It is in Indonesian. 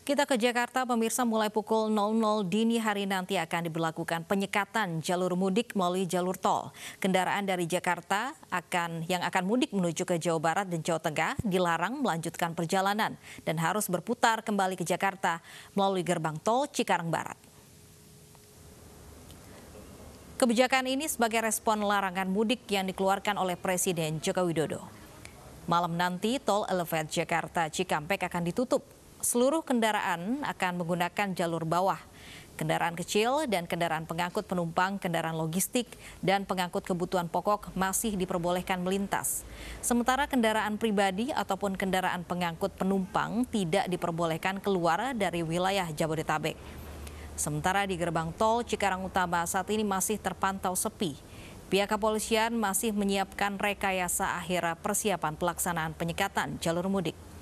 Kita ke Jakarta, pemirsa mulai pukul 00 dini hari nanti akan diberlakukan penyekatan jalur mudik melalui jalur tol. Kendaraan dari Jakarta akan yang akan mudik menuju ke Jawa Barat dan Jawa Tengah dilarang melanjutkan perjalanan dan harus berputar kembali ke Jakarta melalui gerbang tol Cikarang Barat. Kebijakan ini sebagai respon larangan mudik yang dikeluarkan oleh Presiden Joko Widodo. Malam nanti tol Elevate Jakarta Cikampek akan ditutup seluruh kendaraan akan menggunakan jalur bawah. Kendaraan kecil dan kendaraan pengangkut penumpang, kendaraan logistik, dan pengangkut kebutuhan pokok masih diperbolehkan melintas. Sementara kendaraan pribadi ataupun kendaraan pengangkut penumpang tidak diperbolehkan keluar dari wilayah Jabodetabek. Sementara di gerbang tol Cikarang Utama saat ini masih terpantau sepi. Pihak kepolisian masih menyiapkan rekayasa akhir persiapan pelaksanaan penyekatan jalur mudik.